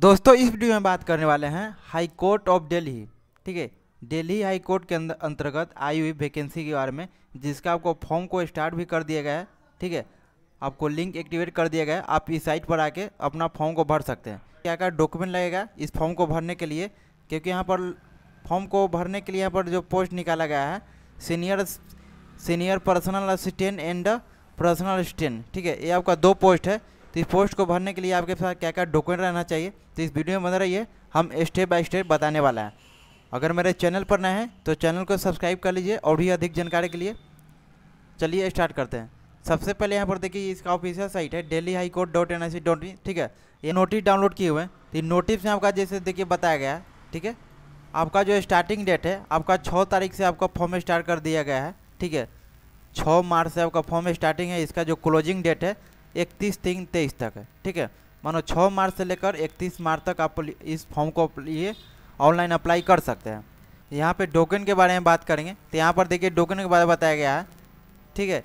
दोस्तों इस वीडियो में बात करने वाले हैं हाई कोर्ट ऑफ दिल्ली ठीक है दिल्ली हाई कोर्ट के अंदर अंतर्गत आई हुई वैकेंसी के बारे में जिसका आपको फॉर्म को स्टार्ट भी कर दिया गया है ठीक है आपको लिंक एक्टिवेट कर दिया गया है आप इस साइट पर आके अपना फॉर्म को भर सकते हैं क्या क्या डॉक्यूमेंट लगेगा इस फॉर्म को भरने के लिए क्योंकि यहाँ पर फॉर्म को भरने के लिए यहाँ पर जो पोस्ट निकाला गया है senior senior personal assistant and personal assistant ठीक है ये आपका दो पोस्ट है तो इस पोस्ट को भरने के लिए आपके पास क्या क्या डॉक्यूमेंट रहना चाहिए तो इस वीडियो में बने रहिए हम स्टेप बाय स्टेप बताने वाला है अगर मेरे चैनल पर नए हैं तो चैनल को सब्सक्राइब कर लीजिए और भी अधिक जानकारी के लिए चलिए स्टार्ट करते हैं सबसे पहले यहाँ पर देखिए इसका ऑफिशियल साइट है Delhi high court dot N I C dot ठीक है ये नोटिस डाउनलोड किए हुए हैं तो ये नोटिस में आपका जैसे देखिए बताया गया है ठीक है आपका जो स्टार्टिंग डेट है आपका छः तारीख से आपका फॉर्म स्टार्ट कर दिया गया है ठीक है छः मार्च से आपका फॉर्म स्टार्टिंग है इसका जो क्लोजिंग डेट है इकतीस तीन तेईस तक है ठीक है मानो छः मार्च से लेकर इकतीस मार्च तक आप इस फॉर्म को लिए ऑनलाइन अप्लाई कर सकते हैं यहाँ पे टोकन के बारे में बात करेंगे तो यहाँ पर देखिए टोकन के बारे में बताया गया है ठीक है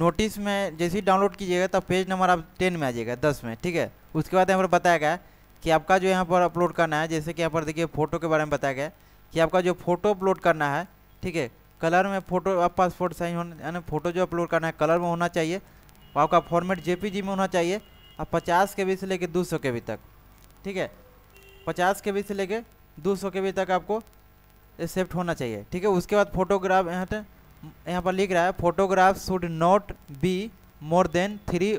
नोटिस में जैसे ही डाउनलोड कीजिएगा तब पेज नंबर आप टेन में आ जाएगा दस में ठीक है उसके बाद यहाँ पर बताया गया है कि आपका जो यहाँ पर अपलोड करना है जैसे कि यहाँ पर देखिए फ़ोटो के बारे में बताया गया है कि आपका जो फ़ोटो अपलोड करना है ठीक है कलर में फ़ोटो आप पासपोर्ट साइज होना यानी फ़ोटो जो अपलोड करना है कलर में होना चाहिए वो आपका फॉर्मेट जी में होना चाहिए और पचास के बी से लेके दो सौ के बी तक ठीक है पचास के बी से लेके दो सौ के बी तक आपको एक्सेप्ट होना चाहिए ठीक है उसके बाद फोटोग्राफ यहाँ यहाँ पर लिख रहा है photograph should not be more than three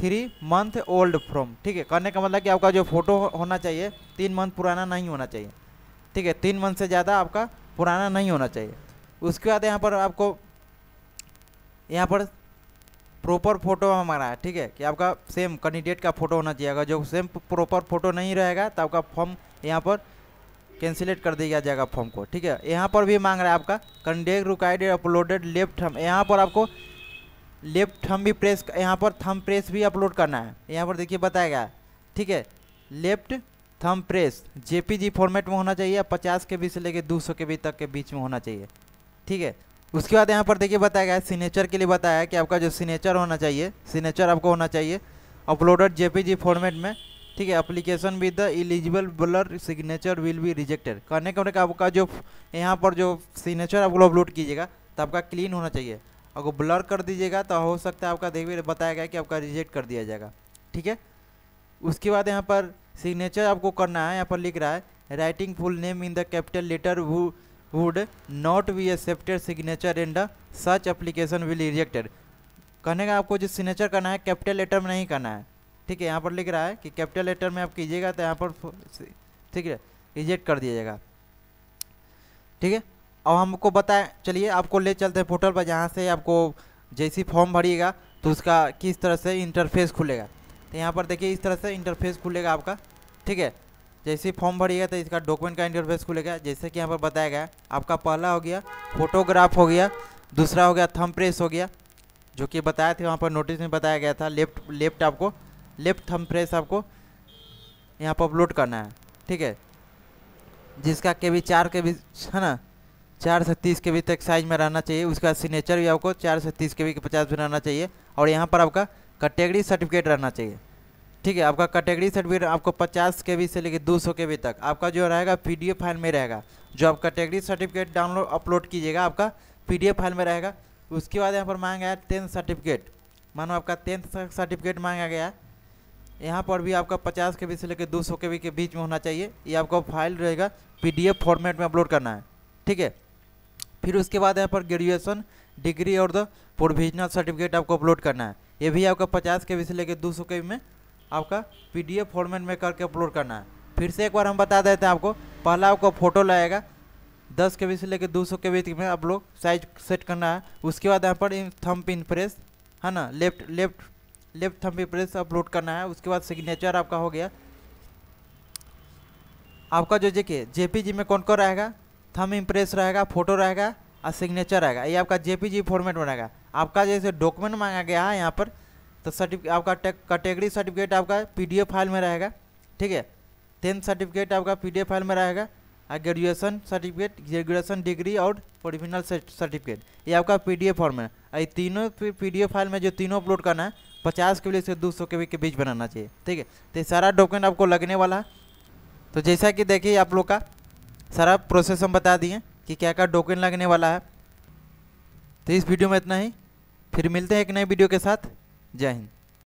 three month old from ठीक है करने का मतलब कि आपका जो फोटो होना चाहिए तीन मंथ पुराना नहीं होना चाहिए ठीक है तीन मंथ से ज़्यादा आपका पुराना नहीं होना चाहिए उसके बाद यहाँ पर आपको यहाँ पर प्रॉपर फोटो हमारा ठीक है कि आपका सेम कैंडिडेट का फ़ोटो होना चाहिए अगर जो सेम प्रॉपर फोटो नहीं रहेगा तो आपका फॉर्म यहाँ पर कैंसिलेट कर दिया जाएगा फॉर्म को ठीक है यहाँ पर भी मांग रहा है आपका कैंडिडेट रुकाइड अपलोडेड लेफ्ट हम यहाँ पर आपको लेफ्ट हम भी प्रेस यहाँ पर थम प्रेस भी अपलोड करना है यहाँ पर देखिए बताया गया ठीक है left thumb press JPG format में होना चाहिए पचास के बी से लेकर दो सौ के बी तक के बीच में होना चाहिए ठीक है उसके बाद यहाँ पर देखिए बताया गया सिग्नेचर के लिए बताया कि आपका जो सिग्नेचर होना चाहिए सिग्नेचर आपको होना चाहिए अपलोडेड जे फॉर्मेट में ठीक है application with the illegible blur signature will be rejected करने का मतलब का आपका जो यहाँ पर जो सिग्नेचर आप अपलोड कीजिएगा तो आपका क्लीन होना चाहिए अगर ब्लर कर दीजिएगा तो हो सकता है आपका देखिए बताया गया कि आपका रिजेक्ट कर दिया जाएगा ठीक है उसके बाद यहाँ पर सिग्नेचर आपको करना है यहाँ पर लिख रहा है writing full name in the capital letter वो would not be accepted signature and such application will rejected कहने का आपको जो सिग्नेचर करना है कैपिटल लेटर में नहीं करना है ठीक है यहाँ पर लिख रहा है कि कैपिटल लेटर में आप कीजिएगा तो यहाँ पर ठीक है रिजेक्ट कर दिया ठीक है अब हमको बताएं चलिए आपको ले चलते हैं पोर्टल पर जहाँ से आपको जैसी फॉर्म भरिएगा तो उसका किस तरह से इंटरफेस खुलेगा तो यहाँ पर देखिए इस तरह से इंटरफेस खुलेगा आपका ठीक है जैसे ही फॉर्म भरिएगा तो इसका डॉक्यूमेंट का इंटरफेस खुलेगा जैसे कि यहाँ पर बताया गया आपका पहला हो गया फोटोग्राफ हो गया दूसरा हो गया थम प्रेस हो गया जो कि बताया था वहाँ पर नोटिस में बताया गया था लेफ्ट लेफ्ट आपको लेफ्ट थम प्रेस आपको यहाँ पर अपलोड करना है ठीक है जिसका के भी चार के भी है ना चार से तीस के भी तक साइज में रहना चाहिए उसका सिग्नेचर भी आपको चार से तीस के भी पचास में रहना चाहिए और यहाँ पर आपका कैटेगरी सर्टिफिकेट रहना चाहिए ठीक है आपका कैटेगरी सर्टिफिकेट आपको पचास के बी से लेकर दो सौ के तक आपका जो रहेगा पी फाइल में रहेगा जो आप कैटेगरी सर्टिफिकेट डाउनलोड अपलोड कीजिएगा आपका पी फाइल में रहेगा उसके बाद यहाँ पर मांगा है टेंथ सर्टिफिकेट मानो आपका टेंथ सर्टिफिकेट मांगा गया है यहाँ पर भी आपका पचास के से लेकर सौ के के बीच में होना चाहिए ये आपको फाइल रहेगा एफ फॉर्मेट में अपलोड करना है ठीक है फिर उसके बाद यहाँ पर ग्रेजुएशन डिग्री और द प्रोविजनल सर्टिफिकेट आपको अपलोड करना है ये भी आपका 50 के बी से लेकर 200 के में आपका पीडीएफ फॉर्मेट में करके अपलोड करना है फिर से एक बार हम बता देते हैं आपको पहला आपको फ़ोटो लगेगा दस के बीच से लेकर दो सौ के बीच में आप लोग साइज सेट करना है उसके बाद यहाँ पर थम पिन प्रेस है ना left left left thumb pin press upload करना है उसके बाद सिग्नेचर आपका हो गया आपका जो जेके जेपीजी में कौन कौन रहेगा थम इम्प्रेस रहेगा फोटो रहेगा और सिग्नेचर रहेगा ये आपका जेपीजी फॉर्मेट में रहेगा आपका जैसे डॉक्यूमेंट मांगा गया है यहाँ पर तो सर्टिफिकेट आपका कैटेगरी सर्टिफिकेट आपका पीडीएफ फाइल में रहेगा ठीक है टेंथ सर्टिफिकेट आपका पीडीएफ फाइल में रहेगा और ग्रेजुएसन सर्टिफिकेट ग्रेजुएसन डिग्री और ओरिजिनल सर्टिफिकेट ये आपका पीडीएफ फॉर्म है ये तीनों पीडीएफ फाइल में जो तीनों अपलोड करना है पचास के बीच से दो सौ के बी के बीच बनाना चाहिए ठीक है तो ये सारा डॉक्यूमेंट आपको लगने वाला है तो जैसा कि देखिए आप लोग का सारा प्रोसेस हम बता दिए कि क्या क्या डॉक्यूमेंट लगने वाला है तो इस वीडियो में इतना ही फिर मिलते हैं एक नए वीडियो के साथ जय हिंद